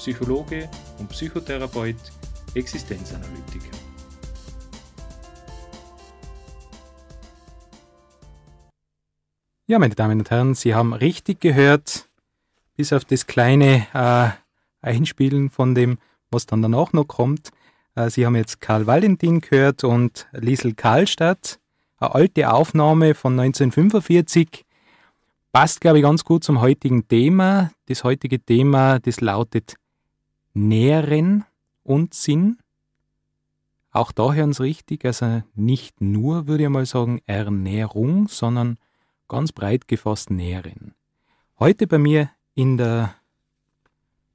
Psychologe und Psychotherapeut, Existenzanalytiker. Ja, meine Damen und Herren, Sie haben richtig gehört, bis auf das kleine äh, Einspielen von dem, was dann danach noch kommt. Äh, Sie haben jetzt Karl Valentin gehört und Liesel Karlstadt, eine alte Aufnahme von 1945. Passt, glaube ich, ganz gut zum heutigen Thema. Das heutige Thema, das lautet Nähren und Sinn. Auch da hören Sie richtig, also nicht nur, würde ich mal sagen, Ernährung, sondern ganz breit gefasst Nähren. Heute bei mir in der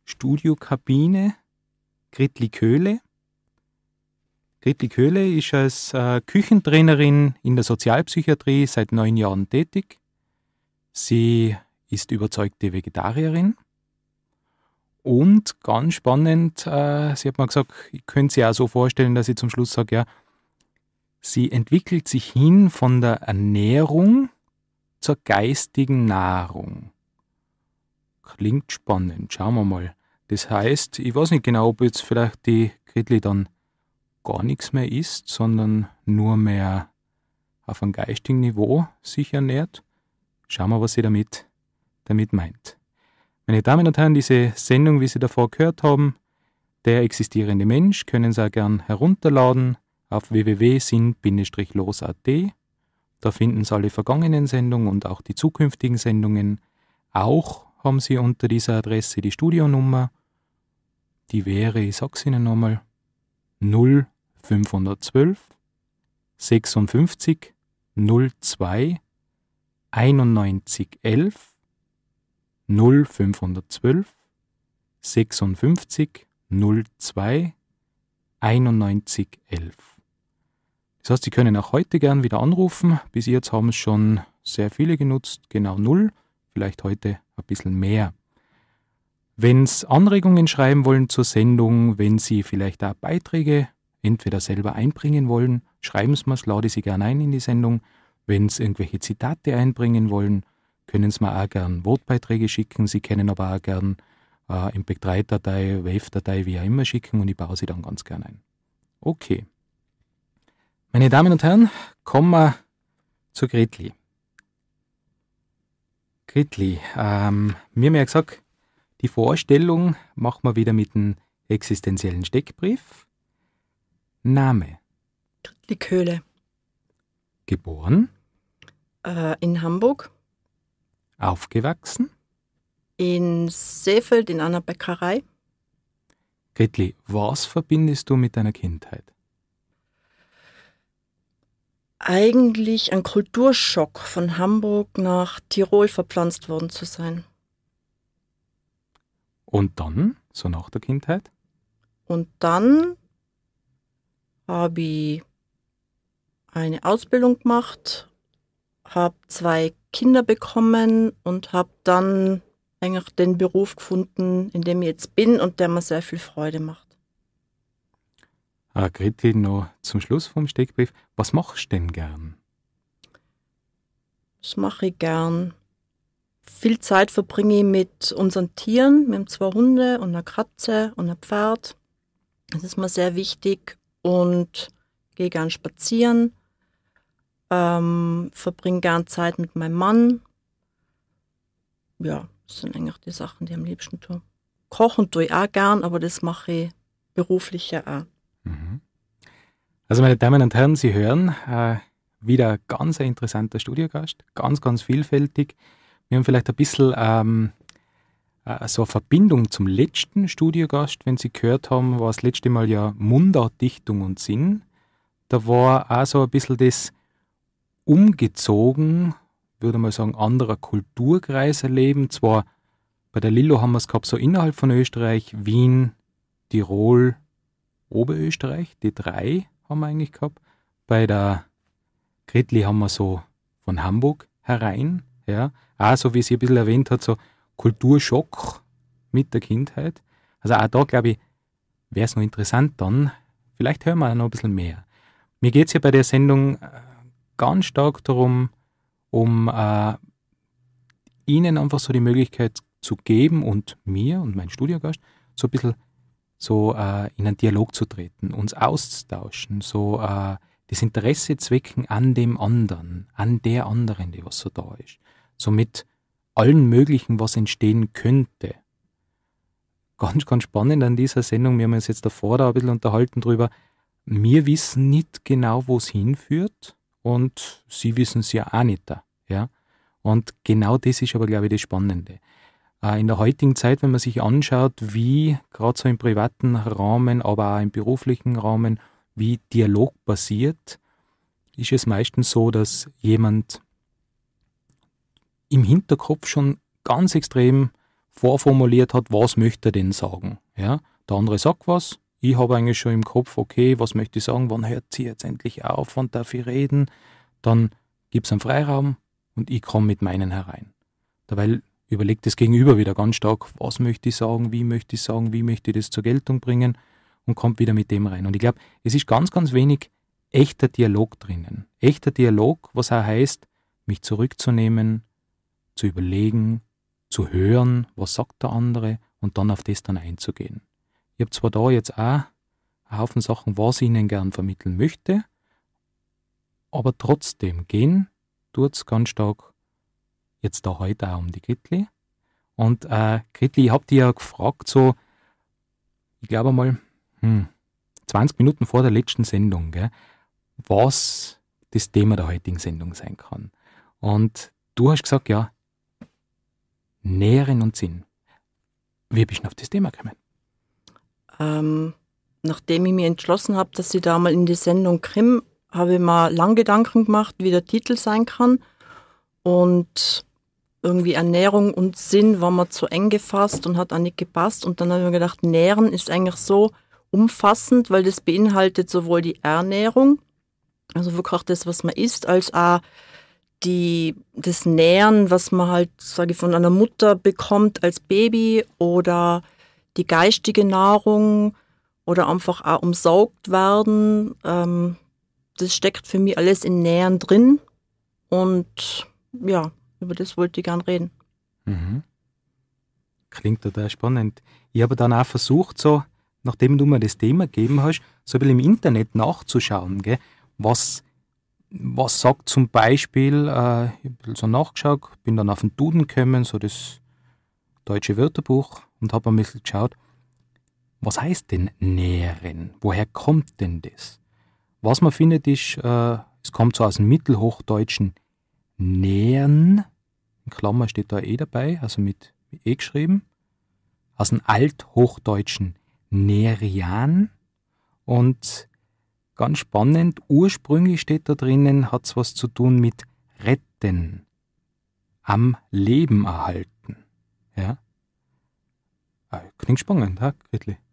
Studiokabine Gritli Köhle. Gritli Köhle ist als äh, Küchentrainerin in der Sozialpsychiatrie seit neun Jahren tätig. Sie ist überzeugte Vegetarierin und ganz spannend, äh, sie hat mir gesagt, ich könnte sie auch so vorstellen, dass ich zum Schluss sage, ja, sie entwickelt sich hin von der Ernährung zur geistigen Nahrung. Klingt spannend, schauen wir mal. Das heißt, ich weiß nicht genau, ob jetzt vielleicht die Gretli dann gar nichts mehr isst, sondern nur mehr auf einem geistigen Niveau sich ernährt. Schauen wir, was sie damit, damit meint. Meine Damen und Herren, diese Sendung, wie Sie davor gehört haben, der existierende Mensch, können Sie auch gern herunterladen auf www.sinn-los.at. Da finden Sie alle vergangenen Sendungen und auch die zukünftigen Sendungen. Auch haben Sie unter dieser Adresse die Studionummer. Die wäre, ich sag's Ihnen nochmal, 0512 56 02 91 11 0512 56 02 91 11. Das heißt, Sie können auch heute gern wieder anrufen. Bis jetzt haben es schon sehr viele genutzt, genau null, vielleicht heute ein bisschen mehr. Wenn Sie Anregungen schreiben wollen zur Sendung, wenn Sie vielleicht auch Beiträge entweder selber einbringen wollen, schreiben Sie mir, lade sie gerne ein in die Sendung. Wenn Sie irgendwelche Zitate einbringen wollen, können Sie mir auch gern Wortbeiträge schicken. Sie können aber auch gern äh, MP3-Datei, wave datei wie auch immer schicken und ich baue sie dann ganz gern ein. Okay. Meine Damen und Herren, kommen wir zu Gritli. Gritli, ähm, mir haben ja gesagt, die Vorstellung machen wir wieder mit einem existenziellen Steckbrief. Name. Gritli Köhle. Geboren? Äh, in Hamburg. Aufgewachsen? In Seefeld in einer Bäckerei. Gretli, was verbindest du mit deiner Kindheit? Eigentlich ein Kulturschock, von Hamburg nach Tirol verpflanzt worden zu sein. Und dann, so nach der Kindheit? Und dann habe ich eine Ausbildung gemacht, habe zwei Kinder bekommen und habe dann eigentlich den Beruf gefunden, in dem ich jetzt bin und der mir sehr viel Freude macht. Ah, Greti, noch zum Schluss vom Steckbrief. Was machst du denn gern? Das mache ich gern. Viel Zeit verbringe ich mit unseren Tieren. Wir haben zwei Hunde und eine Katze und ein Pferd. Das ist mir sehr wichtig und gehe gern spazieren ähm, verbringe gern Zeit mit meinem Mann. Ja, das sind eigentlich die Sachen, die ich am liebsten tue. Kochen tue ich auch gern, aber das mache ich beruflich ja auch. Mhm. Also, meine Damen und Herren, Sie hören äh, wieder ganz ein interessanter Studiogast, ganz, ganz vielfältig. Wir haben vielleicht ein bisschen ähm, äh, so eine Verbindung zum letzten Studiogast, wenn Sie gehört haben, war das letzte Mal ja Mundart, Dichtung und Sinn. Da war auch so ein bisschen das, umgezogen, würde man sagen, anderer Kulturkreis erleben. Zwar bei der Lillo haben wir es gehabt, so innerhalb von Österreich, Wien, Tirol, Oberösterreich, die drei haben wir eigentlich gehabt. Bei der Gritli haben wir so von Hamburg herein, ja. Auch so, wie sie ein bisschen erwähnt hat, so Kulturschock mit der Kindheit. Also auch da, glaube ich, wäre es noch interessant dann. Vielleicht hören wir noch ein bisschen mehr. Mir geht es ja bei der Sendung äh, ganz stark darum, um äh, ihnen einfach so die Möglichkeit zu geben und mir und meinen Studiogast so ein bisschen so äh, in einen Dialog zu treten, uns auszutauschen, so äh, das Interesse zwecken an dem anderen, an der anderen, die was so da ist. So mit allen möglichen, was entstehen könnte. Ganz, ganz spannend an dieser Sendung, wir haben uns jetzt davor da ein bisschen unterhalten drüber, wir wissen nicht genau, wo es hinführt und sie wissen es ja auch nicht Ja? Und genau das ist aber, glaube ich, das Spannende. Äh, in der heutigen Zeit, wenn man sich anschaut, wie gerade so im privaten Rahmen, aber auch im beruflichen Rahmen, wie Dialog passiert, ist es meistens so, dass jemand im Hinterkopf schon ganz extrem vorformuliert hat, was möchte er denn sagen. Ja? Der andere sagt was, ich habe eigentlich schon im Kopf, okay, was möchte ich sagen, wann hört sie jetzt endlich auf, wann darf ich reden, dann gibt es einen Freiraum und ich komme mit meinen herein. Dabei überlegt das Gegenüber wieder ganz stark, was möchte ich sagen, wie möchte ich sagen, wie möchte ich das zur Geltung bringen und kommt wieder mit dem rein. Und ich glaube, es ist ganz, ganz wenig echter Dialog drinnen. Echter Dialog, was auch heißt, mich zurückzunehmen, zu überlegen, zu hören, was sagt der andere und dann auf das dann einzugehen. Ich habe zwar da jetzt auch einen Haufen Sachen, was ich Ihnen gern vermitteln möchte, aber trotzdem gehen tut es ganz stark jetzt da heute auch um die Gritli. Und äh, Gretli, ich habe dich ja gefragt, so, ich glaube mal, hm, 20 Minuten vor der letzten Sendung, gell, was das Thema der heutigen Sendung sein kann. Und du hast gesagt, ja, Nähren und Sinn. Wie bist du auf das Thema gekommen? ähm, nachdem ich mich entschlossen habe, dass ich da mal in die Sendung Krim, habe ich mir lang Gedanken gemacht, wie der Titel sein kann. Und irgendwie Ernährung und Sinn war mir zu eng gefasst und hat auch nicht gepasst. Und dann habe ich mir gedacht, Nähren ist eigentlich so umfassend, weil das beinhaltet sowohl die Ernährung, also wirklich auch das, was man isst, als auch die, das Nähren, was man halt, sage ich, von einer Mutter bekommt als Baby oder die geistige Nahrung oder einfach auch umsaugt werden. Ähm, das steckt für mich alles in Nähern drin. Und ja, über das wollte ich gern reden. Mhm. Klingt total spannend. Ich habe dann auch versucht, so, nachdem du mir das Thema gegeben hast, so ein bisschen im Internet nachzuschauen, gell? was was sagt zum Beispiel, äh, ich habe so nachgeschaut, bin dann auf den Duden gekommen, so das deutsche Wörterbuch und habe ein bisschen geschaut, was heißt denn Nähren? Woher kommt denn das? Was man findet ist, äh, es kommt so aus dem mittelhochdeutschen Nähern, in Klammer steht da eh dabei, also mit E geschrieben, aus dem althochdeutschen Nerian und ganz spannend, ursprünglich steht da drinnen, hat es was zu tun mit retten, am Leben erhalten. Ja. Ah, klingt spannend, ha,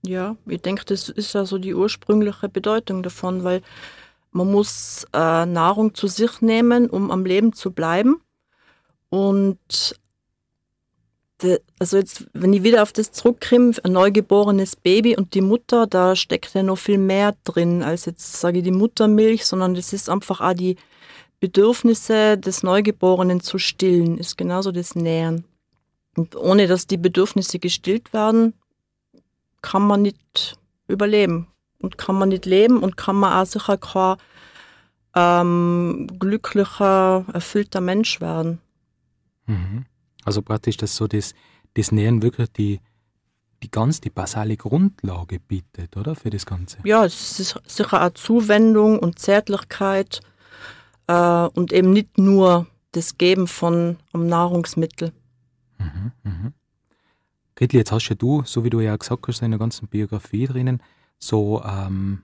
Ja, ich denke, das ist also die ursprüngliche Bedeutung davon, weil man muss äh, Nahrung zu sich nehmen, um am Leben zu bleiben. Und de, also jetzt, wenn ich wieder auf das zurückkomme, ein neugeborenes Baby und die Mutter, da steckt ja noch viel mehr drin als jetzt, sage ich, die Muttermilch, sondern das ist einfach auch die Bedürfnisse des Neugeborenen zu stillen, ist genauso das Nähren ohne dass die Bedürfnisse gestillt werden, kann man nicht überleben und kann man nicht leben und kann man auch sicher kein ähm, glücklicher, erfüllter Mensch werden. Mhm. Also praktisch, dass so das, das Nähern wirklich die, die ganz die basale Grundlage bietet, oder? Für das Ganze. Ja, es ist sicher auch Zuwendung und Zärtlichkeit äh, und eben nicht nur das Geben von einem Nahrungsmittel. Mhm, mhm. Gretli, jetzt hast ja du, so wie du ja gesagt hast, in der ganzen Biografie drinnen, so, ähm,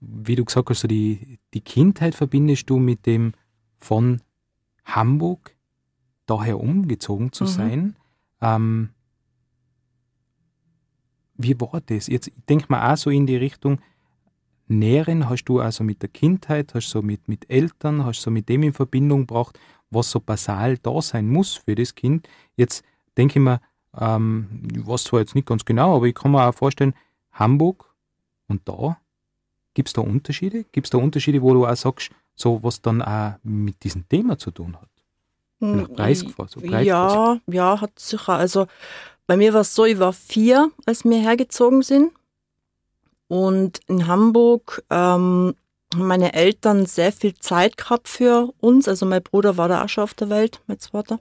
wie du gesagt hast, so die, die Kindheit verbindest du mit dem von Hamburg daher umgezogen zu mhm. sein. Ähm, wie war das? Jetzt denk mal auch so in die Richtung, Nähren hast du also mit der Kindheit, hast du so mit, mit Eltern, hast du so mit dem in Verbindung gebracht was so basal da sein muss für das Kind. Jetzt denke ich mir, ähm, ich weiß zwar jetzt nicht ganz genau, aber ich kann mir auch vorstellen, Hamburg und da, gibt es da Unterschiede? Gibt es da Unterschiede, wo du auch sagst, so was dann auch mit diesem Thema zu tun hat? Hm, Vielleicht Preisgefahr, so Preisgefahr. Ja, ja, hat sicher. Also bei mir war es so, ich war vier, als wir hergezogen sind. Und in Hamburg ähm, meine Eltern sehr viel Zeit gehabt für uns. Also mein Bruder war da auch schon auf der Welt, mein zweiter.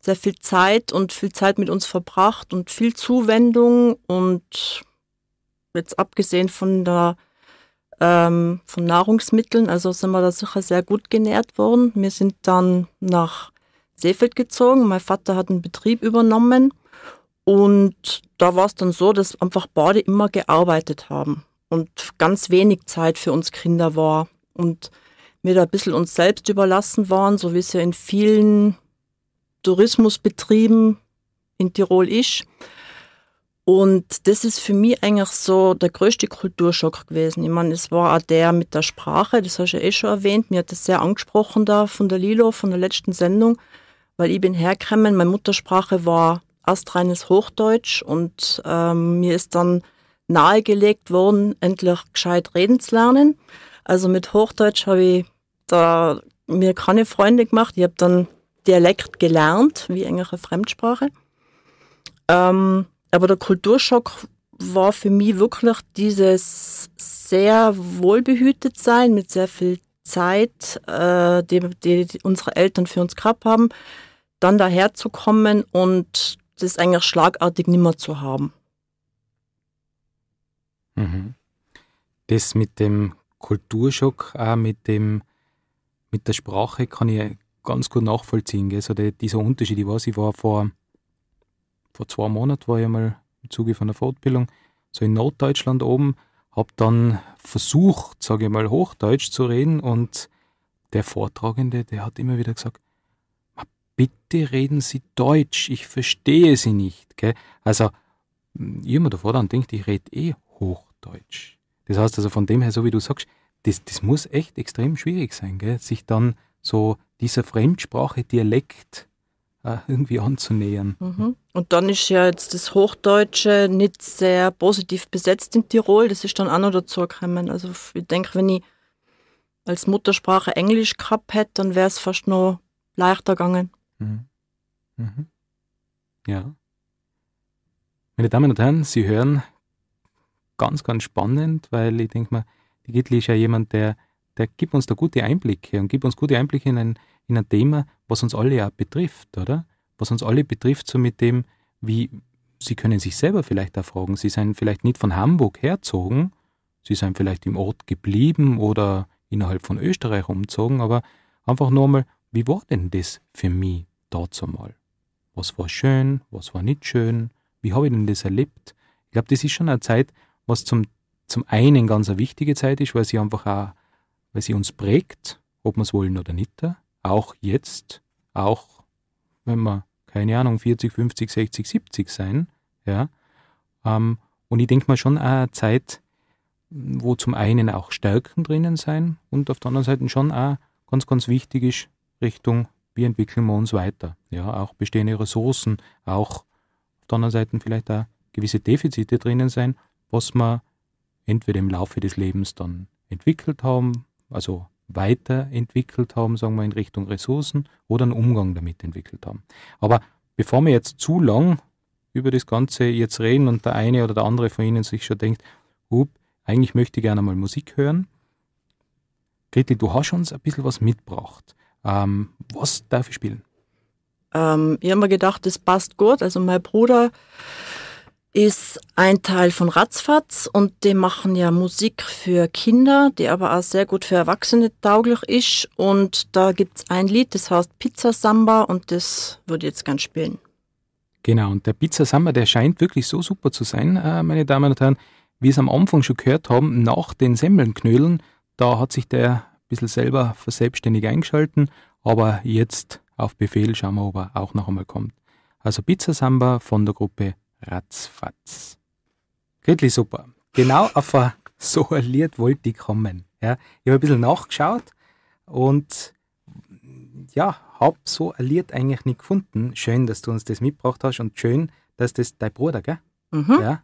Sehr viel Zeit und viel Zeit mit uns verbracht und viel Zuwendung und jetzt abgesehen von der ähm, von Nahrungsmitteln, also sind wir da sicher sehr gut genährt worden. Wir sind dann nach Seefeld gezogen. Mein Vater hat einen Betrieb übernommen und da war es dann so, dass einfach beide immer gearbeitet haben und ganz wenig Zeit für uns Kinder war und wir da ein bisschen uns selbst überlassen waren, so wie es ja in vielen Tourismusbetrieben in Tirol ist. Und das ist für mich eigentlich so der größte Kulturschock gewesen. Ich meine, es war auch der mit der Sprache, das hast du ja eh schon erwähnt. Mir hat das sehr angesprochen da von der Lilo, von der letzten Sendung, weil ich bin hergekommen, meine Muttersprache war erst reines Hochdeutsch und ähm, mir ist dann nahegelegt wurden, endlich gescheit reden zu lernen. Also mit Hochdeutsch habe ich da mir keine Freunde gemacht. Ich habe dann Dialekt gelernt, wie engere Fremdsprache. Ähm, aber der Kulturschock war für mich wirklich dieses sehr wohlbehütet sein mit sehr viel Zeit, äh, die, die, die unsere Eltern für uns gehabt haben, dann daherzukommen und das eigentlich schlagartig nimmer zu haben. Mhm. Das mit dem Kulturschock, auch mit, dem, mit der Sprache, kann ich ganz gut nachvollziehen. Also die, dieser Unterschied, ich weiß, ich war vor, vor zwei Monaten, war ich einmal im Zuge von einer Fortbildung, so in Norddeutschland oben, habe dann versucht, sage ich mal, Hochdeutsch zu reden und der Vortragende, der hat immer wieder gesagt, bitte reden Sie Deutsch, ich verstehe Sie nicht. Gell? Also, ich habe mir davor dann gedacht, ich rede eh Hochdeutsch. Das heißt also von dem her, so wie du sagst, das, das muss echt extrem schwierig sein, gell? sich dann so dieser Fremdsprache Dialekt äh, irgendwie anzunähern. Mhm. Und dann ist ja jetzt das Hochdeutsche nicht sehr positiv besetzt in Tirol, das ist dann auch noch dazu gekommen. Also ich denke, wenn ich als Muttersprache Englisch gehabt hätte, dann wäre es fast noch leichter gegangen. Mhm. Mhm. Ja. Meine Damen und Herren, Sie hören ganz, ganz spannend, weil ich denke mal, die Gitli ist ja jemand, der, der gibt uns da gute Einblicke und gibt uns gute Einblicke in ein, in ein Thema, was uns alle ja betrifft, oder? Was uns alle betrifft, so mit dem, wie sie können sich selber vielleicht auch fragen. Sie seien vielleicht nicht von Hamburg herzogen, sie seien vielleicht im Ort geblieben oder innerhalb von Österreich umgezogen, aber einfach nur mal, wie war denn das für mich dazu mal? Was war schön, was war nicht schön, wie habe ich denn das erlebt? Ich glaube, das ist schon eine Zeit, was zum, zum einen ganz eine wichtige Zeit ist, weil sie einfach auch, weil sie uns prägt, ob wir es wollen oder nicht. Auch jetzt, auch wenn wir, keine Ahnung, 40, 50, 60, 70 sein. Ja. Ähm, und ich denke mal schon auch eine Zeit, wo zum einen auch Stärken drinnen sein und auf der anderen Seite schon auch ganz, ganz wichtig ist, Richtung, wie entwickeln wir uns weiter. Ja, auch bestehende Ressourcen, auch auf der anderen Seite vielleicht auch gewisse Defizite drinnen sein, was wir entweder im Laufe des Lebens dann entwickelt haben, also weiterentwickelt haben, sagen wir in Richtung Ressourcen oder einen Umgang damit entwickelt haben. Aber bevor wir jetzt zu lang über das Ganze jetzt reden und der eine oder der andere von Ihnen sich schon denkt, up, eigentlich möchte ich gerne mal Musik hören. Gretel, du hast uns ein bisschen was mitgebracht. Ähm, was darf ich spielen? Ähm, ich habe mir gedacht, das passt gut. Also mein Bruder ist ein Teil von Ratzfatz und die machen ja Musik für Kinder, die aber auch sehr gut für Erwachsene tauglich ist. Und da gibt es ein Lied, das heißt Pizza Samba und das würde ich jetzt gern spielen. Genau, und der Pizza Samba, der scheint wirklich so super zu sein, äh, meine Damen und Herren. Wie wir es am Anfang schon gehört haben, nach den Semmelnknödeln, da hat sich der ein bisschen selber verselbstständig selbstständig eingeschalten, aber jetzt auf Befehl schauen wir, ob er auch noch einmal kommt. Also Pizza Samba von der Gruppe ratzfatz. Wirklich super. Genau auf a, so ein Lied wollte ich kommen. Ja, ich habe ein bisschen nachgeschaut und ja, habe so ein Lied eigentlich nicht gefunden. Schön, dass du uns das mitgebracht hast und schön, dass das dein Bruder, gell? Mhm. Ja.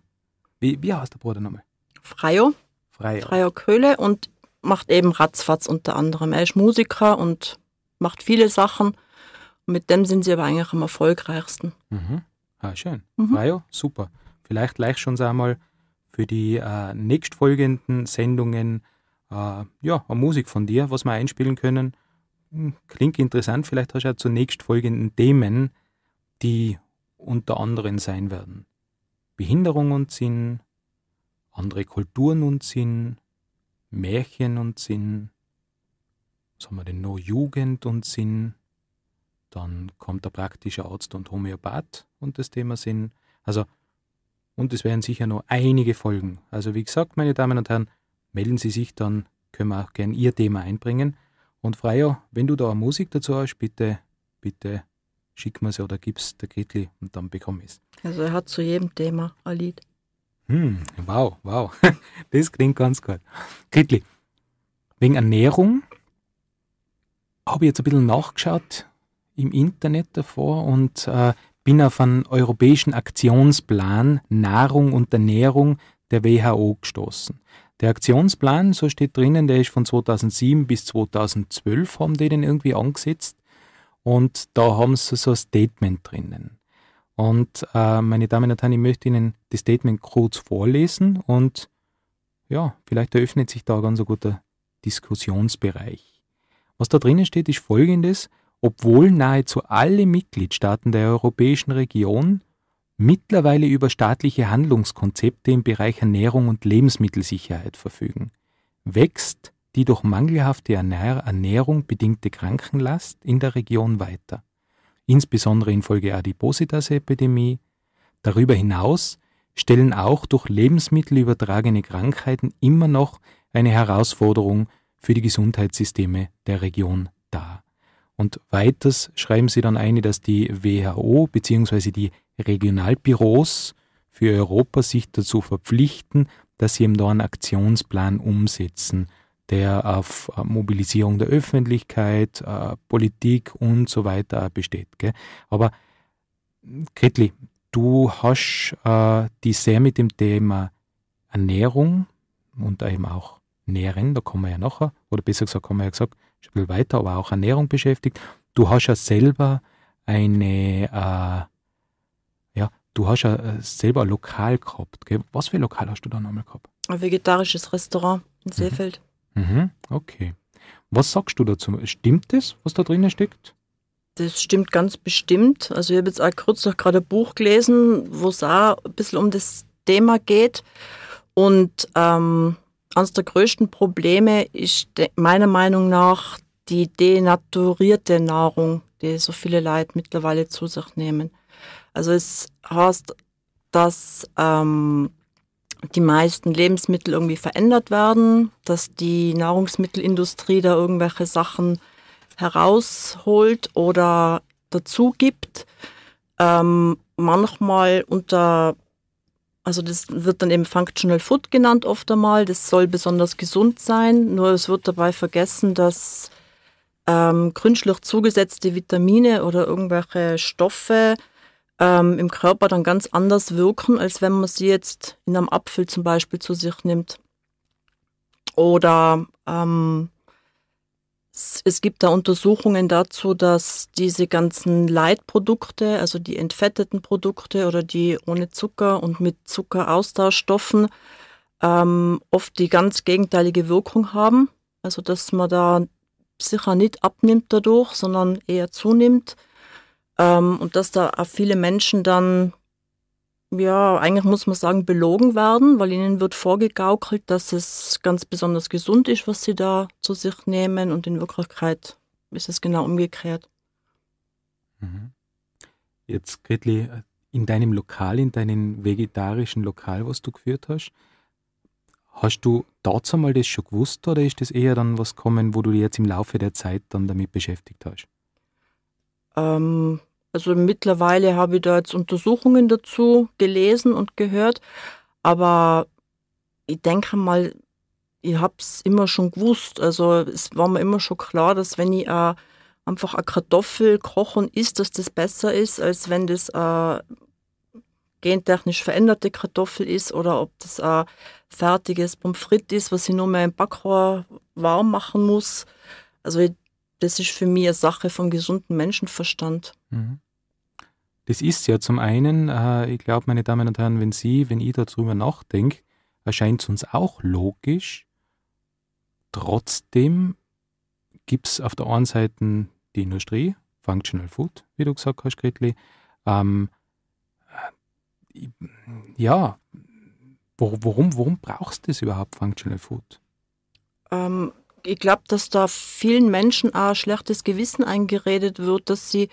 Wie, wie heißt der Bruder nochmal? Freio. Freio. Freio Köhle und macht eben Ratzfatz unter anderem. Er ist Musiker und macht viele Sachen. Mit dem sind sie aber eigentlich am erfolgreichsten. Mhm. Ah, schön. Mhm. Ah, super. Vielleicht gleich schon einmal für die äh, nächstfolgenden Sendungen äh, ja, eine Musik von dir, was wir einspielen können. Hm, klingt interessant. Vielleicht hast du ja zunächst folgenden Themen, die unter anderem sein werden. Behinderung und Sinn, andere Kulturen und Sinn, Märchen und Sinn, was haben wir denn noch, Jugend und Sinn, dann kommt der praktische Arzt und Homöopath, und das Thema Sinn. Also, und es werden sicher noch einige Folgen. Also, wie gesagt, meine Damen und Herren, melden Sie sich, dann können wir auch gern Ihr Thema einbringen. Und Freya, wenn du da Musik dazu hast, bitte, bitte schick mir sie oder gib's der Gretli und dann bekomme ich es. Also, er hat zu jedem Thema ein Lied. Hm, wow, wow. Das klingt ganz gut. Gretli, wegen Ernährung habe ich jetzt ein bisschen nachgeschaut im Internet davor und äh, bin auf einen europäischen Aktionsplan Nahrung und Ernährung der WHO gestoßen. Der Aktionsplan, so steht drinnen, der ist von 2007 bis 2012, haben die den irgendwie angesetzt. Und da haben sie so ein Statement drinnen. Und äh, meine Damen und Herren, ich möchte Ihnen das Statement kurz vorlesen und ja, vielleicht eröffnet sich da ganz ein guter Diskussionsbereich. Was da drinnen steht, ist folgendes, obwohl nahezu alle Mitgliedstaaten der Europäischen Region mittlerweile über staatliche Handlungskonzepte im Bereich Ernährung und Lebensmittelsicherheit verfügen, wächst die durch mangelhafte Ernährung bedingte Krankenlast in der Region weiter, insbesondere infolge Adipositas-Epidemie. Darüber hinaus stellen auch durch Lebensmittel übertragene Krankheiten immer noch eine Herausforderung für die Gesundheitssysteme der Region dar. Und weiters schreiben sie dann ein, dass die WHO bzw. die Regionalbüros für Europa sich dazu verpflichten, dass sie eben da einen Aktionsplan umsetzen, der auf Mobilisierung der Öffentlichkeit, äh, Politik und so weiter besteht. Aber Gretli, du hast äh, dich sehr mit dem Thema Ernährung und eben auch Nähren, da kommen wir ja nachher, oder besser gesagt, haben wir ja gesagt, Spiel weiter, aber auch Ernährung beschäftigt. Du hast ja selber eine, äh, ja, du hast ja äh, selber ein Lokal gehabt. Gell? Was für ein Lokal hast du da nochmal gehabt? Ein vegetarisches Restaurant in mhm. Seefeld. Mhm. mhm. Okay. Was sagst du dazu? Stimmt das, was da drinnen steckt? Das stimmt ganz bestimmt. Also ich habe jetzt auch kurz noch gerade ein Buch gelesen, wo es auch ein bisschen um das Thema geht. Und ähm, eines der größten Probleme ist meiner Meinung nach die denaturierte Nahrung, die so viele Leute mittlerweile zu sich nehmen. Also es heißt, dass ähm, die meisten Lebensmittel irgendwie verändert werden, dass die Nahrungsmittelindustrie da irgendwelche Sachen herausholt oder dazu gibt. Ähm, manchmal unter also das wird dann eben Functional Food genannt oft einmal. Das soll besonders gesund sein. Nur es wird dabei vergessen, dass ähm, Grünschlucht zugesetzte Vitamine oder irgendwelche Stoffe ähm, im Körper dann ganz anders wirken, als wenn man sie jetzt in einem Apfel zum Beispiel zu sich nimmt. Oder ähm, es gibt da Untersuchungen dazu, dass diese ganzen Leitprodukte, also die entfetteten Produkte oder die ohne Zucker und mit Zuckeraustauschstoffen, ähm, oft die ganz gegenteilige Wirkung haben. Also dass man da sicher nicht abnimmt dadurch, sondern eher zunimmt. Ähm, und dass da auch viele Menschen dann ja, eigentlich muss man sagen, belogen werden, weil ihnen wird vorgegaukelt, dass es ganz besonders gesund ist, was sie da zu sich nehmen und in Wirklichkeit ist es genau umgekehrt. Mhm. Jetzt, Gretli, in deinem Lokal, in deinem vegetarischen Lokal, was du geführt hast, hast du dazu mal das schon gewusst oder ist das eher dann was kommen, wo du dich jetzt im Laufe der Zeit dann damit beschäftigt hast? Ähm, also mittlerweile habe ich da jetzt Untersuchungen dazu gelesen und gehört, aber ich denke mal, ich habe es immer schon gewusst. Also es war mir immer schon klar, dass wenn ich äh, einfach eine Kartoffel koche und isst, dass das besser ist, als wenn das äh, gentechnisch veränderte Kartoffel ist oder ob das ein äh, fertiges Pommes frites ist, was ich nur mehr im Backrohr warm machen muss. Also ich das ist für mich eine Sache vom gesunden Menschenverstand. Mhm. Das ist ja zum einen, äh, ich glaube, meine Damen und Herren, wenn Sie, wenn ich darüber nachdenke, erscheint es uns auch logisch. Trotzdem gibt es auf der einen Seite die Industrie, Functional Food, wie du gesagt hast, Gretli. Ähm, äh, ja, warum, warum brauchst du das überhaupt, Functional Food? Ähm, ich glaube, dass da vielen Menschen auch schlechtes Gewissen eingeredet wird, dass sie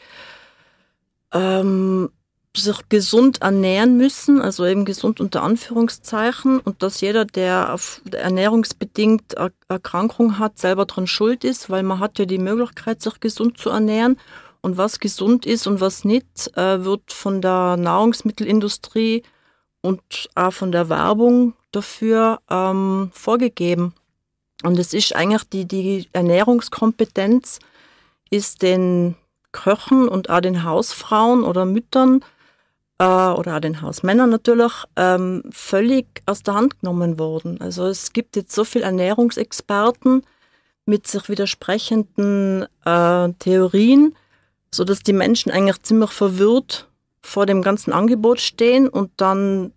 ähm, sich gesund ernähren müssen, also eben gesund unter Anführungszeichen, und dass jeder, der auf ernährungsbedingt er Erkrankung hat, selber dran schuld ist, weil man hat ja die Möglichkeit, sich gesund zu ernähren. Und was gesund ist und was nicht, äh, wird von der Nahrungsmittelindustrie und auch von der Werbung dafür ähm, vorgegeben. Und es ist eigentlich die, die Ernährungskompetenz ist den Köchen und auch den Hausfrauen oder Müttern äh, oder auch den Hausmännern natürlich ähm, völlig aus der Hand genommen worden. Also es gibt jetzt so viele Ernährungsexperten mit sich widersprechenden äh, Theorien, sodass die Menschen eigentlich ziemlich verwirrt vor dem ganzen Angebot stehen und dann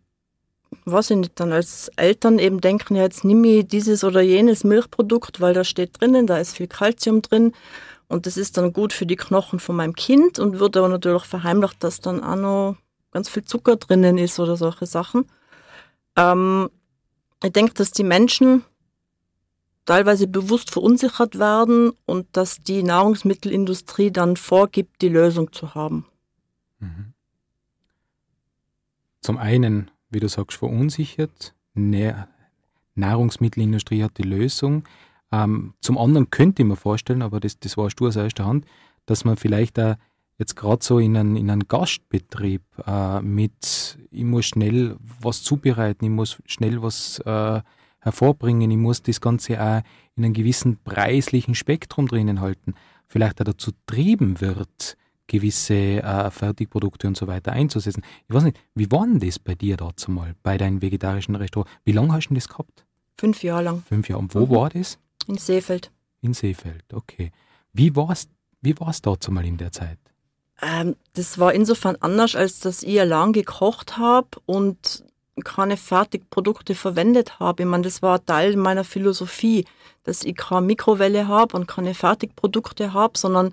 was ich nicht, dann als Eltern eben denken, ja, jetzt nimm ich dieses oder jenes Milchprodukt, weil da steht drinnen, da ist viel Kalzium drin und das ist dann gut für die Knochen von meinem Kind und wird aber natürlich verheimlicht, dass dann auch noch ganz viel Zucker drinnen ist oder solche Sachen. Ähm, ich denke, dass die Menschen teilweise bewusst verunsichert werden und dass die Nahrungsmittelindustrie dann vorgibt, die Lösung zu haben. Mhm. Zum einen wie du sagst, verunsichert. Nahrungsmittelindustrie hat die Lösung. Ähm, zum anderen könnte ich mir vorstellen, aber das, das warst du aus erster Hand, dass man vielleicht da jetzt gerade so in einen, in einen Gastbetrieb äh, mit, ich muss schnell was zubereiten, ich muss schnell was äh, hervorbringen, ich muss das Ganze auch in einem gewissen preislichen Spektrum drinnen halten, vielleicht auch dazu trieben wird, gewisse äh, Fertigprodukte und so weiter einzusetzen. Ich weiß nicht, wie war denn das bei dir dort mal, bei deinem vegetarischen Restaurant? Wie lange hast du denn das gehabt? Fünf Jahre lang. Fünf Jahre. Und wo mhm. war das? In Seefeld. In Seefeld, okay. Wie war es wie war's dort mal in der Zeit? Ähm, das war insofern anders, als dass ich lang gekocht habe und keine Fertigprodukte verwendet habe. Ich meine, das war Teil meiner Philosophie, dass ich keine Mikrowelle habe und keine Fertigprodukte habe, sondern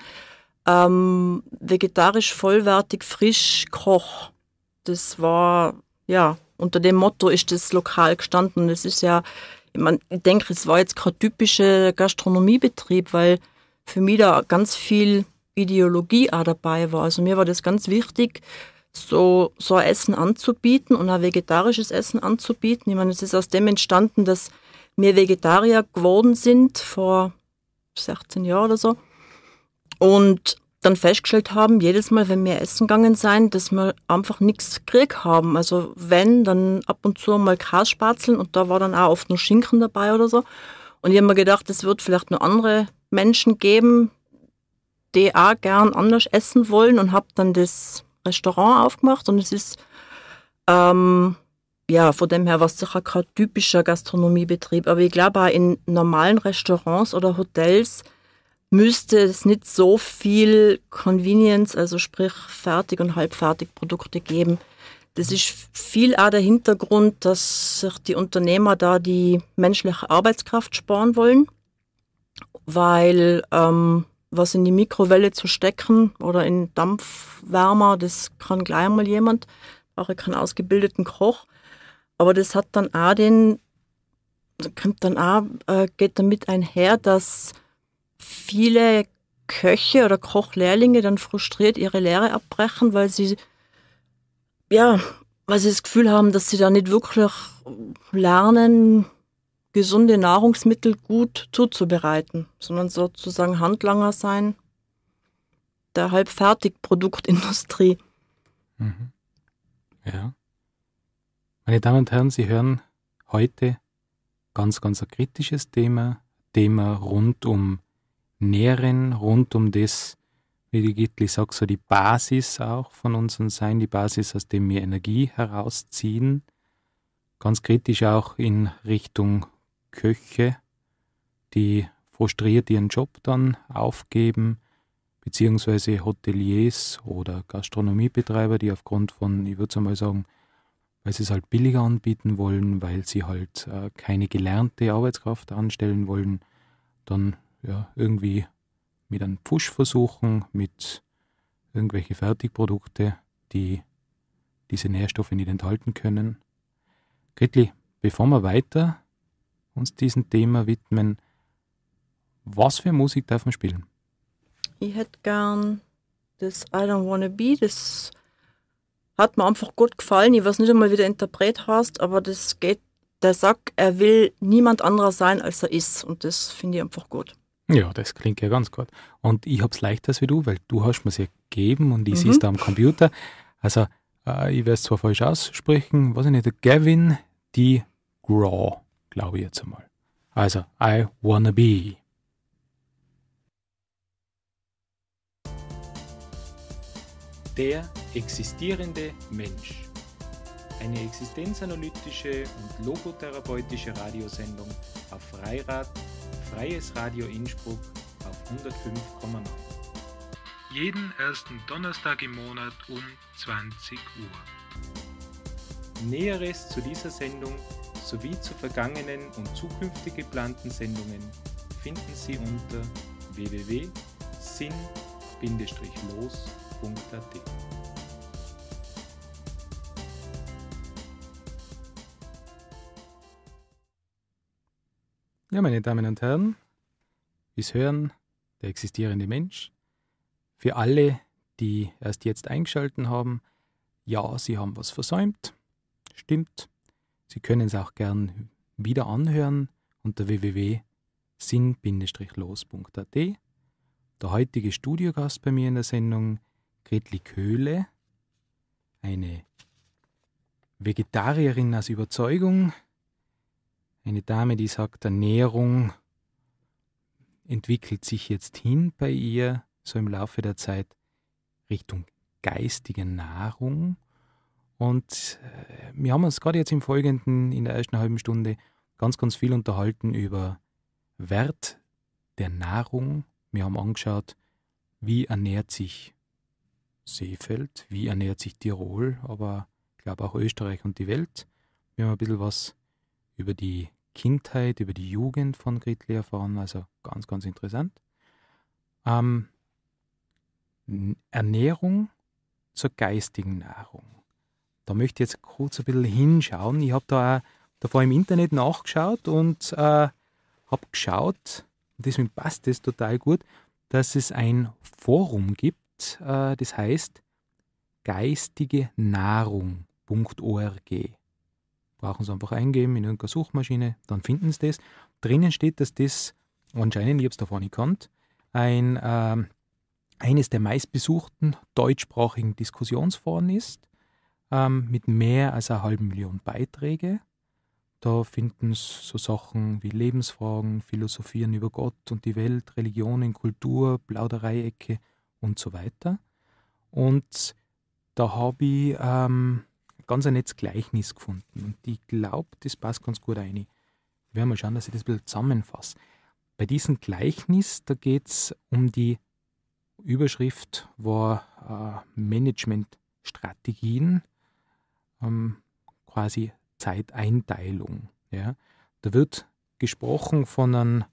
ähm, vegetarisch vollwertig frisch koch. Das war, ja, unter dem Motto ist das Lokal gestanden. Das ist ja, ich, mein, ich denke, es war jetzt kein typischer Gastronomiebetrieb, weil für mich da ganz viel Ideologie auch dabei war. Also mir war das ganz wichtig, so, so ein Essen anzubieten und ein vegetarisches Essen anzubieten. Ich meine, es ist aus dem entstanden, dass wir Vegetarier geworden sind vor 16 Jahren oder so. Und dann festgestellt haben, jedes Mal, wenn wir essen gegangen sind, dass wir einfach nichts gekriegt haben. Also wenn, dann ab und zu mal Grasspatzeln und da war dann auch oft nur Schinken dabei oder so. Und ich habe mir gedacht, es wird vielleicht nur andere Menschen geben, die auch gern anders essen wollen und habe dann das Restaurant aufgemacht und es ist ähm, ja, von dem her war es sicher kein typischer Gastronomiebetrieb, aber ich glaube auch in normalen Restaurants oder Hotels müsste es nicht so viel Convenience, also sprich fertig und halbfertig Produkte geben. Das ist viel auch der Hintergrund, dass sich die Unternehmer da die menschliche Arbeitskraft sparen wollen, weil ähm, was in die Mikrowelle zu stecken oder in Dampfwärmer, das kann gleich mal jemand, brauche ich keinen ausgebildeten Koch. Aber das hat dann auch den, kommt dann auch, äh, geht damit einher, dass viele Köche oder Kochlehrlinge dann frustriert ihre Lehre abbrechen, weil sie ja, weil sie das Gefühl haben, dass sie da nicht wirklich lernen, gesunde Nahrungsmittel gut zuzubereiten, sondern sozusagen Handlanger sein der Halbfertigproduktindustrie. Mhm. Ja. Meine Damen und Herren, Sie hören heute ganz, ganz ein kritisches Thema, Thema rund um nähren rund um das, wie die Gitli sagt, so die Basis auch von unserem Sein, die Basis, aus dem wir Energie herausziehen. Ganz kritisch auch in Richtung Köche, die frustriert ihren Job dann aufgeben, beziehungsweise Hoteliers oder Gastronomiebetreiber, die aufgrund von, ich würde mal sagen, weil sie es halt billiger anbieten wollen, weil sie halt äh, keine gelernte Arbeitskraft anstellen wollen, dann ja, irgendwie mit einem Push versuchen, mit irgendwelche Fertigprodukte, die diese Nährstoffe nicht enthalten können. Gritli, bevor wir weiter uns diesem Thema widmen, was für Musik darf man spielen? Ich hätte gern das I Don't Wanna Be, das hat mir einfach gut gefallen. Ich weiß nicht einmal, wie der Interpret heißt, aber das geht, der sagt, er will niemand anderer sein, als er ist. Und das finde ich einfach gut. Ja, das klingt ja ganz gut. Und ich habe es leichter als du, weil du hast mir es ja gegeben und ich mhm. sehe es da am Computer. Also, äh, ich werde es zwar falsch aussprechen, weiß ich nicht, Gavin D. Graw, glaube ich jetzt einmal. Also, I wanna be. Der existierende Mensch. Eine existenzanalytische und logotherapeutische Radiosendung auf Freirad Freies Radio Innsbruck auf 105,9. Jeden ersten Donnerstag im Monat um 20 Uhr. Näheres zu dieser Sendung sowie zu vergangenen und zukünftig geplanten Sendungen finden Sie unter www.sinn-los.at. Ja, meine Damen und Herren, wie es hören, der existierende Mensch. Für alle, die erst jetzt eingeschalten haben, ja, sie haben was versäumt. Stimmt. Sie können es auch gern wieder anhören unter www.sinn-los.at. Der heutige Studiogast bei mir in der Sendung, Gretli Köhle, eine Vegetarierin aus Überzeugung, eine Dame, die sagt, Ernährung entwickelt sich jetzt hin bei ihr, so im Laufe der Zeit, Richtung geistige Nahrung. Und äh, wir haben uns gerade jetzt im Folgenden, in der ersten halben Stunde, ganz, ganz viel unterhalten über Wert der Nahrung. Wir haben angeschaut, wie ernährt sich Seefeld, wie ernährt sich Tirol, aber ich glaube auch Österreich und die Welt. Wir haben ein bisschen was über die Kindheit, über die Jugend von Gritli erfahren, also ganz, ganz interessant. Ähm, Ernährung zur geistigen Nahrung. Da möchte ich jetzt kurz ein bisschen hinschauen. Ich habe da davor im Internet nachgeschaut und äh, habe geschaut, und deswegen passt das total gut, dass es ein Forum gibt, äh, das heißt geistigenahrung.org brauchen Sie einfach eingeben in irgendeiner Suchmaschine, dann finden Sie das. Drinnen steht, dass das, anscheinend, ich habe es davon nicht gekannt, ein, äh, eines der meistbesuchten deutschsprachigen Diskussionsforen ist, ähm, mit mehr als einer halben Million Beiträge. Da finden Sie so Sachen wie Lebensfragen, Philosophieren über Gott und die Welt, Religionen, Kultur, Plaudereiecke und so weiter. Und da habe ich ähm, ganz ein nettes Gleichnis gefunden. Und ich glaube, das passt ganz gut rein. Wir werden mal schauen, dass ich das ein bisschen zusammenfasse. Bei diesem Gleichnis, da geht es um die Überschrift, war äh, Managementstrategien, ähm, quasi Zeiteinteilung. Ja. Da wird gesprochen von einem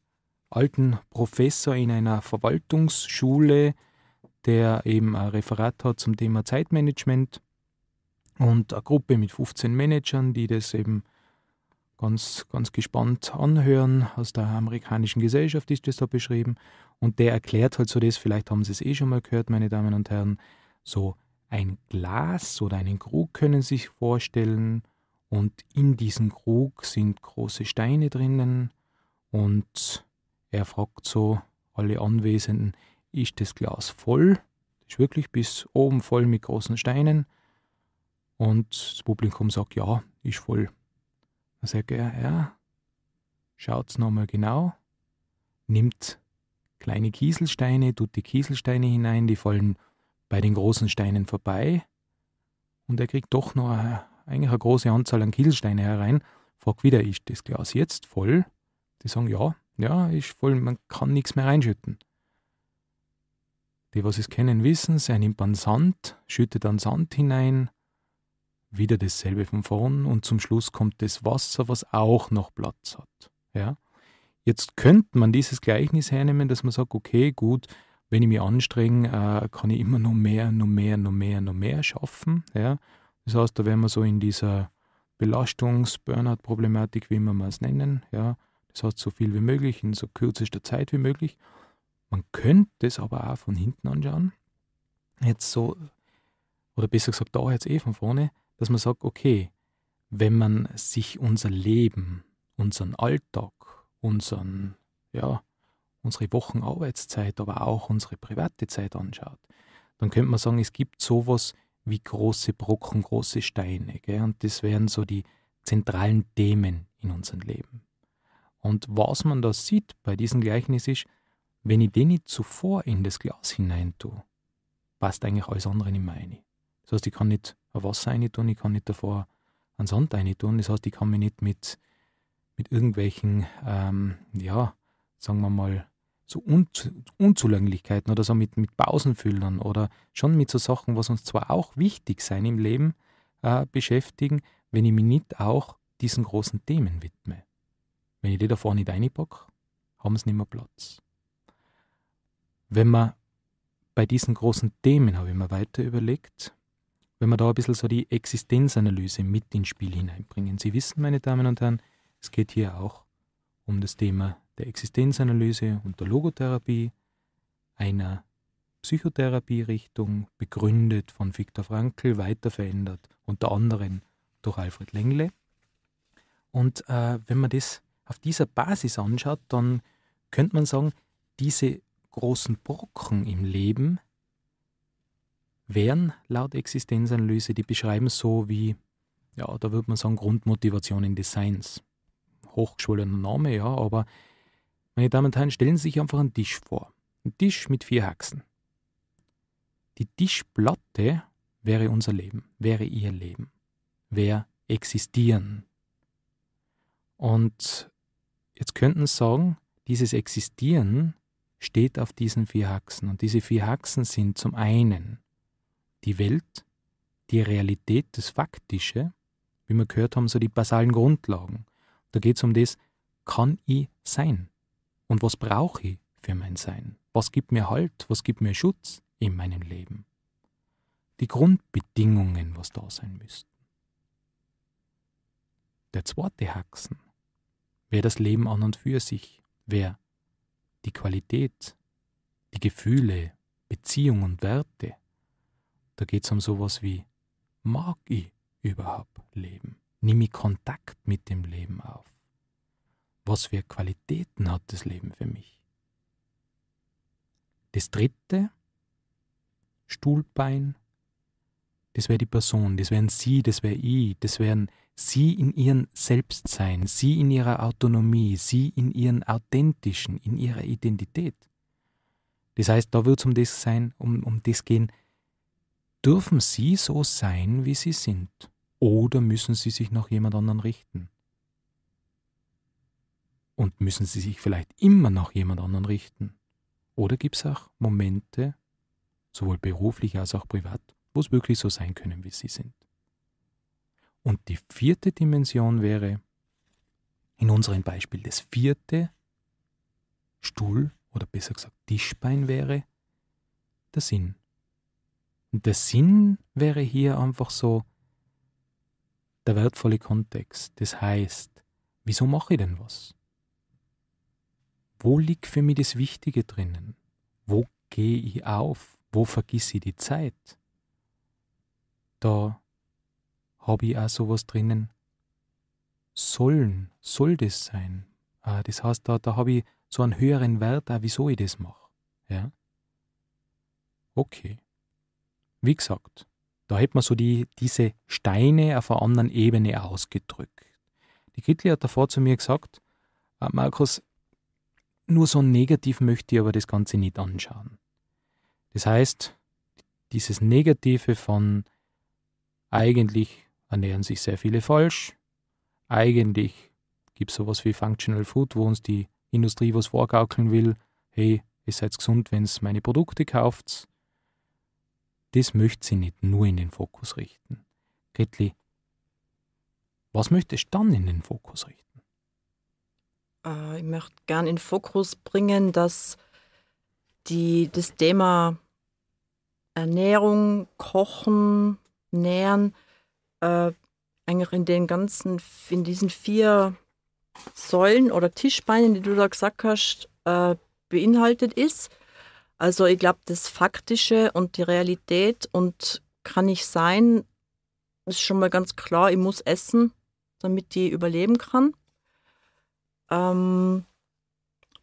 alten Professor in einer Verwaltungsschule, der eben ein Referat hat zum Thema Zeitmanagement und eine Gruppe mit 15 Managern, die das eben ganz, ganz gespannt anhören. Aus der amerikanischen Gesellschaft ist das da beschrieben. Und der erklärt halt so das, vielleicht haben Sie es eh schon mal gehört, meine Damen und Herren, so ein Glas oder einen Krug können Sie sich vorstellen. Und in diesem Krug sind große Steine drinnen. Und er fragt so alle Anwesenden, ist das Glas voll? ist wirklich bis oben voll mit großen Steinen. Und das Publikum sagt, ja, ist voll. Dann sagt er, ja, es nochmal genau, nimmt kleine Kieselsteine, tut die Kieselsteine hinein, die fallen bei den großen Steinen vorbei und er kriegt doch noch eine, eigentlich eine große Anzahl an Kieselsteinen herein, fragt wieder, ist das Glas jetzt voll? Die sagen, ja, ja, ist voll, man kann nichts mehr reinschütten. Die, was es kennen, wissen er nimmt dann Sand, schüttet dann Sand hinein, wieder dasselbe von vorn und zum Schluss kommt das Wasser, was auch noch Platz hat. Ja? Jetzt könnte man dieses Gleichnis hernehmen, dass man sagt, okay, gut, wenn ich mich anstrenge, äh, kann ich immer noch mehr, noch mehr, noch mehr, noch mehr schaffen. Ja? Das heißt, da wären wir so in dieser Belastungs-Burnout-Problematik, wie immer man es nennen. Ja? Das heißt, so viel wie möglich in so kürzester Zeit wie möglich. Man könnte es aber auch von hinten anschauen. Jetzt so, oder besser gesagt, da jetzt eh von vorne dass man sagt, okay, wenn man sich unser Leben, unseren Alltag, unseren, ja, unsere Wochenarbeitszeit, aber auch unsere private Zeit anschaut, dann könnte man sagen, es gibt sowas wie große Brocken, große Steine. Gell? Und das wären so die zentralen Themen in unserem Leben. Und was man da sieht bei diesem Gleichnis ist, wenn ich den nicht zuvor in das Glas hinein tue, passt eigentlich alles andere nicht mehr rein. Das heißt, ich kann nicht ein Wasser rein ich kann nicht davor einen Sand rein Das heißt, ich kann mich nicht mit, mit irgendwelchen, ähm, ja, sagen wir mal, so Un Unzulänglichkeiten oder so mit, mit Pausenfüllern oder schon mit so Sachen, was uns zwar auch wichtig sein im Leben, äh, beschäftigen, wenn ich mich nicht auch diesen großen Themen widme. Wenn ich die davor nicht reinpacke, haben sie nicht mehr Platz. Wenn man bei diesen großen Themen, habe ich mir weiter überlegt, wenn wir da ein bisschen so die Existenzanalyse mit ins Spiel hineinbringen. Sie wissen, meine Damen und Herren, es geht hier auch um das Thema der Existenzanalyse und der Logotherapie, einer Psychotherapie-Richtung, begründet von Viktor Frankl, weiterverändert unter anderem durch Alfred Lengle. Und äh, wenn man das auf dieser Basis anschaut, dann könnte man sagen, diese großen Brocken im Leben, wären laut Existenzanalyse, die beschreiben so wie, ja, da würde man sagen, Grundmotivation in Designs. Hochgeschwollener Name, ja, aber meine Damen und Herren, stellen Sie sich einfach einen Tisch vor. Ein Tisch mit vier Haxen. Die Tischplatte wäre unser Leben, wäre Ihr Leben, wäre Existieren. Und jetzt könnten Sie sagen, dieses Existieren steht auf diesen vier Haxen. Und diese vier Haxen sind zum einen die Welt, die Realität, das Faktische, wie wir gehört haben, so die basalen Grundlagen. Da geht es um das, kann ich sein? Und was brauche ich für mein Sein? Was gibt mir Halt? Was gibt mir Schutz in meinem Leben? Die Grundbedingungen, was da sein müssten. Der zweite Haxen wäre das Leben an und für sich, wäre die Qualität, die Gefühle, Beziehung und Werte. Da geht es um sowas wie, mag ich überhaupt leben? Nimm ich Kontakt mit dem Leben auf? Was für Qualitäten hat das Leben für mich? Das dritte Stuhlbein, das wäre die Person, das wären Sie, das wäre ich, das wären Sie in ihrem Selbstsein, Sie in ihrer Autonomie, Sie in ihren authentischen, in ihrer Identität. Das heißt, da wird es um das sein, um, um das gehen, Dürfen sie so sein, wie sie sind? Oder müssen sie sich nach jemand anderen richten? Und müssen sie sich vielleicht immer nach jemand anderen richten? Oder gibt es auch Momente, sowohl beruflich als auch privat, wo es wirklich so sein können, wie sie sind? Und die vierte Dimension wäre, in unserem Beispiel, das vierte Stuhl oder besser gesagt Tischbein wäre der Sinn. Und der Sinn wäre hier einfach so der wertvolle Kontext. Das heißt, wieso mache ich denn was? Wo liegt für mich das Wichtige drinnen? Wo gehe ich auf? Wo vergiss ich die Zeit? Da habe ich auch sowas drinnen. Sollen, soll das sein? Ah, das heißt, da, da habe ich so einen höheren Wert, auch wieso ich das mache. Ja? Okay. Wie gesagt, da hat man so die, diese Steine auf einer anderen Ebene ausgedrückt. Die Kittli hat davor zu mir gesagt, ah, Markus, nur so negativ möchte ich aber das Ganze nicht anschauen. Das heißt, dieses Negative von eigentlich ernähren sich sehr viele falsch, eigentlich gibt es sowas wie Functional Food, wo uns die Industrie was vorgaukeln will, hey, ihr seid gesund, wenn ihr meine Produkte kauft das möchte sie nicht nur in den Fokus richten. Gretli, was möchtest du dann in den Fokus richten? Äh, ich möchte gern in den Fokus bringen, dass die, das Thema Ernährung, Kochen, Nähren äh, eigentlich in den ganzen, in diesen vier Säulen oder Tischbeinen, die du da gesagt hast, äh, beinhaltet ist also ich glaube, das Faktische und die Realität und kann ich sein, ist schon mal ganz klar, ich muss essen, damit ich überleben kann. Ähm,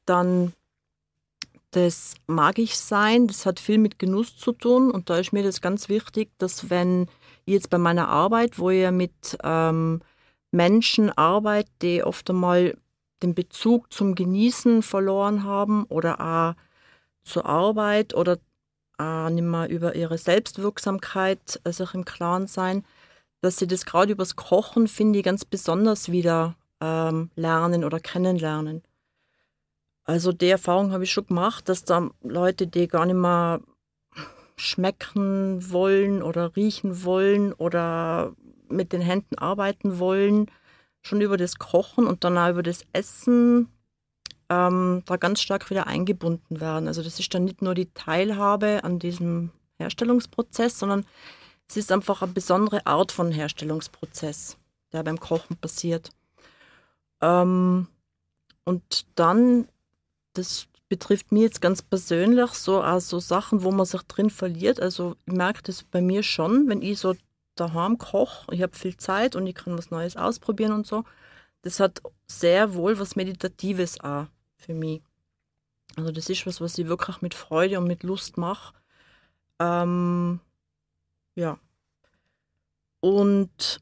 dann das mag ich sein, das hat viel mit Genuss zu tun und da ist mir das ganz wichtig, dass wenn ich jetzt bei meiner Arbeit, wo ich mit ähm, Menschen arbeite, die oft einmal den Bezug zum Genießen verloren haben oder auch zur Arbeit oder äh, nicht mehr über ihre Selbstwirksamkeit äh, sich im Klaren sein, dass sie das gerade übers Kochen, finde ich, ganz besonders wieder ähm, lernen oder kennenlernen. Also die Erfahrung habe ich schon gemacht, dass da Leute, die gar nicht mehr schmecken wollen oder riechen wollen oder mit den Händen arbeiten wollen, schon über das Kochen und dann auch über das Essen ähm, da ganz stark wieder eingebunden werden. Also das ist dann nicht nur die Teilhabe an diesem Herstellungsprozess, sondern es ist einfach eine besondere Art von Herstellungsprozess, der beim Kochen passiert. Ähm, und dann, das betrifft mich jetzt ganz persönlich, so also Sachen, wo man sich drin verliert. Also ich merke das bei mir schon, wenn ich so daheim koche, ich habe viel Zeit und ich kann was Neues ausprobieren und so. Das hat sehr wohl was Meditatives auch für mich. Also das ist was, was ich wirklich mit Freude und mit Lust mache. Ähm, ja. Und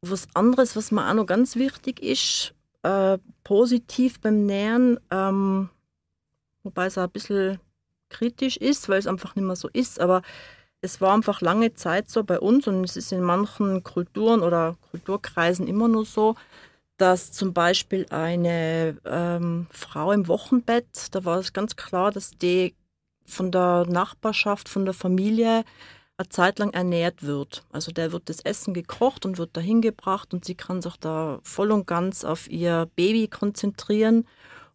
was anderes, was mir auch noch ganz wichtig ist, äh, positiv beim Nähen, ähm, wobei es auch ein bisschen kritisch ist, weil es einfach nicht mehr so ist, aber es war einfach lange Zeit so bei uns und es ist in manchen Kulturen oder Kulturkreisen immer nur so, dass zum Beispiel eine ähm, Frau im Wochenbett, da war es ganz klar, dass die von der Nachbarschaft, von der Familie eine Zeit lang ernährt wird. Also der wird das Essen gekocht und wird dahin gebracht und sie kann sich da voll und ganz auf ihr Baby konzentrieren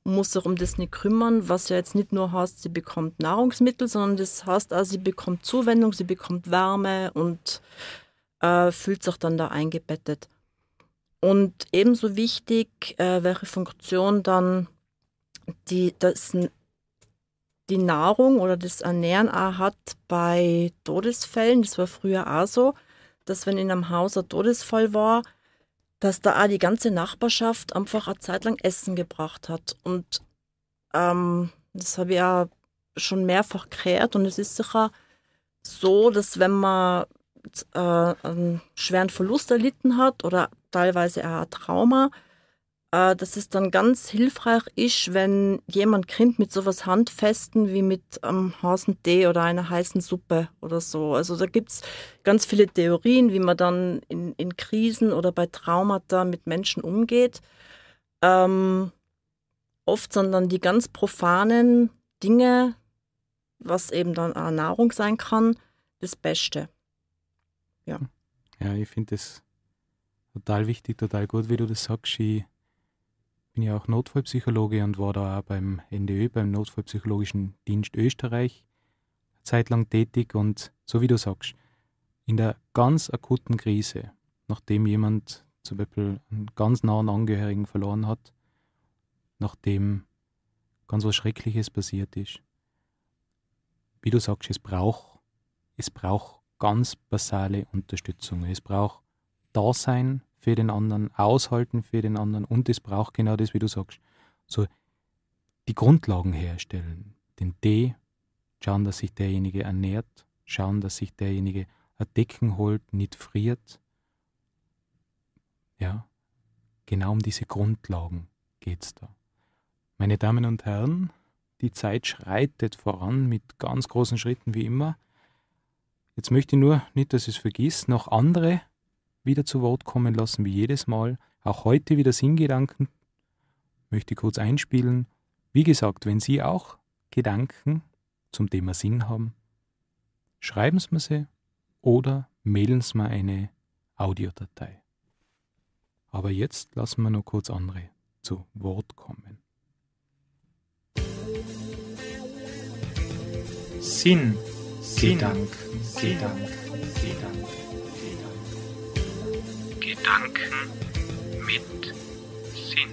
und muss sich um das nicht kümmern, was ja jetzt nicht nur heißt, sie bekommt Nahrungsmittel, sondern das heißt auch, sie bekommt Zuwendung, sie bekommt Wärme und äh, fühlt sich dann da eingebettet. Und ebenso wichtig, äh, welche Funktion dann die, das, die Nahrung oder das Ernähren auch hat bei Todesfällen. Das war früher auch so, dass wenn in einem Haus ein Todesfall war, dass da auch die ganze Nachbarschaft einfach eine Zeit lang Essen gebracht hat. Und ähm, das habe ich ja schon mehrfach gehört und es ist sicher so, dass wenn man äh, einen schweren Verlust erlitten hat oder teilweise auch ein Trauma, äh, dass es dann ganz hilfreich ist, wenn jemand Kind mit sowas Handfesten wie mit einem Hasentee oder einer heißen Suppe oder so. Also da gibt es ganz viele Theorien, wie man dann in, in, Krisen oder bei Traumata mit Menschen umgeht. Ähm, oft sind dann die ganz profanen Dinge, was eben dann auch Nahrung sein kann, das Beste. Ja. Ja, ich finde das total wichtig, total gut, wie du das sagst. Ich bin ja auch Notfallpsychologe und war da auch beim NDÖ, beim Notfallpsychologischen Dienst Österreich, eine Zeit lang tätig. Und so wie du sagst, in der ganz akuten Krise, nachdem jemand zum Beispiel einen ganz nahen Angehörigen verloren hat, nachdem ganz was Schreckliches passiert ist. Wie du sagst, es braucht, es braucht ganz basale Unterstützung. Es braucht da sein für den anderen, aushalten für den anderen und es braucht genau das, wie du sagst. So die Grundlagen herstellen, den D, schauen, dass sich derjenige ernährt, schauen, dass sich derjenige ein Decken holt, nicht friert. Ja, genau um diese Grundlagen geht es da. Meine Damen und Herren, die Zeit schreitet voran mit ganz großen Schritten wie immer. Jetzt möchte ich nur, nicht, dass ich es vergiss, noch andere wieder zu Wort kommen lassen, wie jedes Mal. Auch heute wieder Sinngedanken möchte ich kurz einspielen. Wie gesagt, wenn Sie auch Gedanken zum Thema Sinn haben, schreiben Sie mir sie oder mailen Sie mir eine Audiodatei. Aber jetzt lassen wir noch kurz andere zu Wort kommen. Sinn, Gedanken, Gedanken, Gedanken. Gedanken mit Sinn.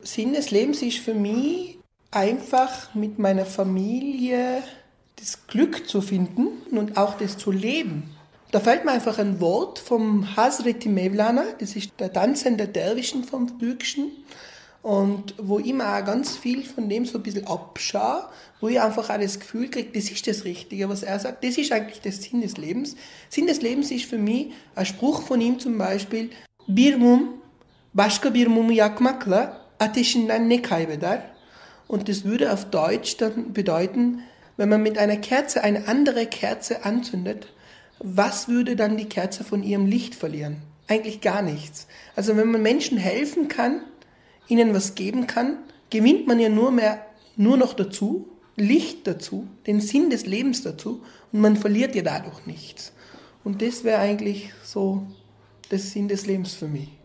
Sinn des Lebens ist für mich einfach mit meiner Familie das Glück zu finden und auch das zu leben. Da fällt mir einfach ein Wort vom Hazreti Mevlana, das ist der Tanzende Derwischen vom Türkischen und wo ich mir auch ganz viel von dem so ein bisschen abschaue, wo ich einfach auch das Gefühl kriege, das ist das Richtige, was er sagt, das ist eigentlich der Sinn des Lebens. Sinn des Lebens ist für mich ein Spruch von ihm zum Beispiel, Birmum, mum, Birmum bir mumu yakmakla ateşinden ne kaybeder? Und das würde auf Deutsch dann bedeuten, wenn man mit einer Kerze eine andere Kerze anzündet, was würde dann die Kerze von ihrem Licht verlieren? Eigentlich gar nichts. Also wenn man Menschen helfen kann, ihnen was geben kann, gewinnt man ja nur mehr, nur noch dazu, Licht dazu, den Sinn des Lebens dazu und man verliert ja dadurch nichts. Und das wäre eigentlich so der Sinn des Lebens für mich.